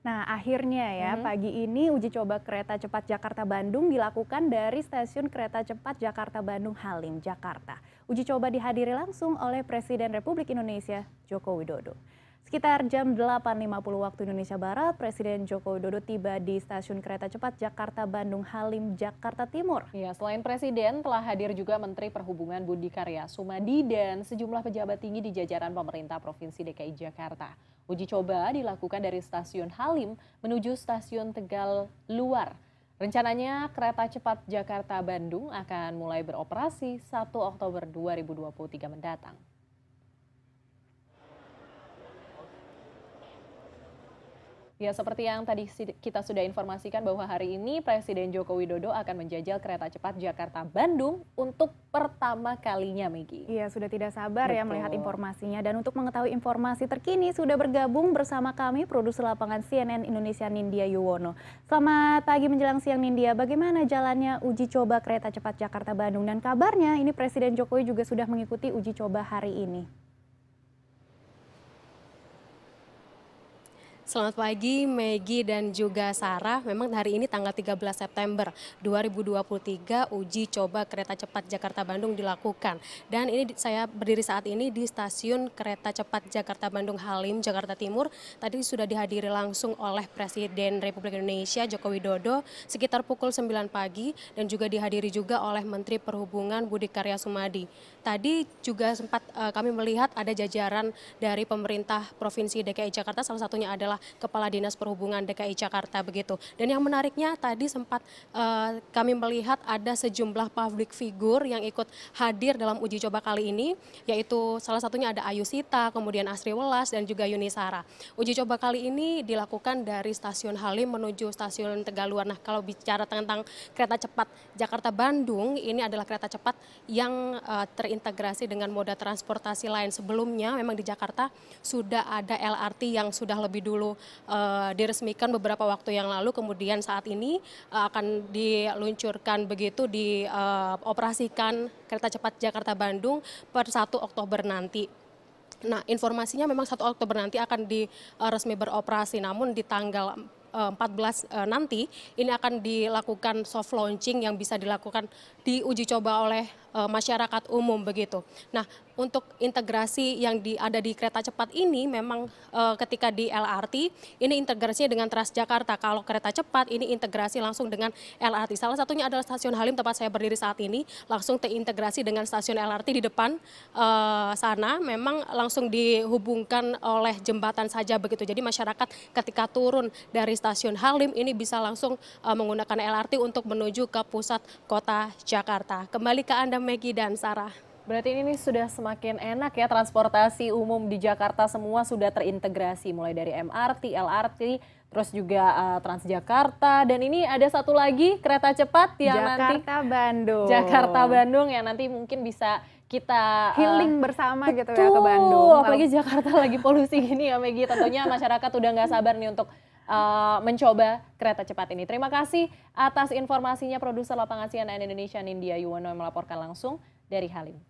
Nah, akhirnya ya hmm. pagi ini uji coba kereta cepat Jakarta Bandung dilakukan dari stasiun kereta cepat Jakarta Bandung Halim, Jakarta. Uji coba dihadiri langsung oleh Presiden Republik Indonesia Joko Widodo. Sekitar jam 8.50 waktu Indonesia Barat, Presiden Joko Widodo tiba di stasiun kereta cepat Jakarta Bandung Halim, Jakarta Timur. Ya, selain Presiden, telah hadir juga Menteri Perhubungan Budi Karya Sumadi dan sejumlah pejabat tinggi di jajaran pemerintah Provinsi DKI Jakarta. Uji coba dilakukan dari stasiun Halim menuju stasiun Tegal Luar. Rencananya kereta cepat Jakarta-Bandung akan mulai beroperasi 1 Oktober 2023 mendatang. Ya, seperti yang tadi kita sudah informasikan bahwa hari ini Presiden Joko Widodo akan menjajal kereta cepat Jakarta-Bandung untuk pertama kalinya, Megi. Iya, sudah tidak sabar ya Betul. ya melihat informasinya. Dan untuk mengetahui informasi terkini, sudah bergabung bersama kami produser lapangan CNN Indonesia Nindya Yuwono. Selamat pagi menjelang siang, Nindya. Bagaimana jalannya uji coba kereta cepat Jakarta-Bandung? Dan kabarnya ini Presiden Jokowi juga sudah mengikuti uji coba hari ini. Selamat pagi Megi dan juga Sarah. Memang hari ini tanggal 13 September 2023 uji coba kereta cepat Jakarta-Bandung dilakukan. Dan ini saya berdiri saat ini di stasiun kereta cepat Jakarta-Bandung Halim, Jakarta Timur. Tadi sudah dihadiri langsung oleh Presiden Republik Indonesia Joko Widodo sekitar pukul 9 pagi dan juga dihadiri juga oleh Menteri Perhubungan Budi Karya Sumadi. Tadi juga sempat eh, kami melihat ada jajaran dari pemerintah Provinsi DKI Jakarta salah satunya adalah Kepala Dinas Perhubungan DKI Jakarta begitu. Dan yang menariknya tadi sempat uh, kami melihat ada sejumlah public figure yang ikut hadir dalam uji coba kali ini, yaitu salah satunya ada Ayu Sita, kemudian Asri Welas, dan juga Yuni Sara. Uji coba kali ini dilakukan dari stasiun Halim menuju stasiun Tegaluar. Nah, kalau bicara tentang kereta cepat Jakarta-Bandung, ini adalah kereta cepat yang uh, terintegrasi dengan moda transportasi lain. Sebelumnya memang di Jakarta sudah ada LRT yang sudah lebih dulu uh, diresmikan beberapa waktu yang lalu, kemudian saat ini uh, akan diluncurkan begitu dioperasikan eh, uh, kereta cepat Jakarta-Bandung per 1 Oktober nanti. Nah, informasinya memang 1 Oktober nanti akan di uh, beroperasi, namun di tanggal 14 nanti ini akan dilakukan soft launching yang bisa dilakukan diuji coba oleh e, masyarakat umum begitu. Nah, untuk integrasi yang di, ada di kereta cepat ini memang e, ketika di LRT ini integrasinya dengan Transjakarta. Kalau kereta cepat ini integrasi langsung dengan LRT. Salah satunya adalah stasiun Halim tempat saya berdiri saat ini langsung terintegrasi dengan stasiun LRT di depan e, sana. Memang langsung dihubungkan oleh jembatan saja begitu. Jadi masyarakat ketika turun dari stasiun Halim ini bisa langsung e, menggunakan LRT untuk menuju ke pusat kota Jakarta. Kembali ke Anda Maggie dan Sarah. Berarti ini sudah semakin enak ya transportasi umum di Jakarta semua sudah terintegrasi mulai dari MRT, LRT, terus juga uh, Transjakarta dan ini ada satu lagi kereta cepat yang Jakarta, nanti Jakarta Bandung. Jakarta Bandung yang nanti mungkin bisa kita eh, healing bersama betul, gitu ya ke Bandung. Apalagi Jakarta lagi polusi gini ya Megi, tentunya masyarakat udah nggak sabar nih untuk uh, mencoba kereta cepat ini. Terima kasih atas informasinya produser lapangan CNN Indonesia Nindya Yuwono melaporkan langsung dari Halim.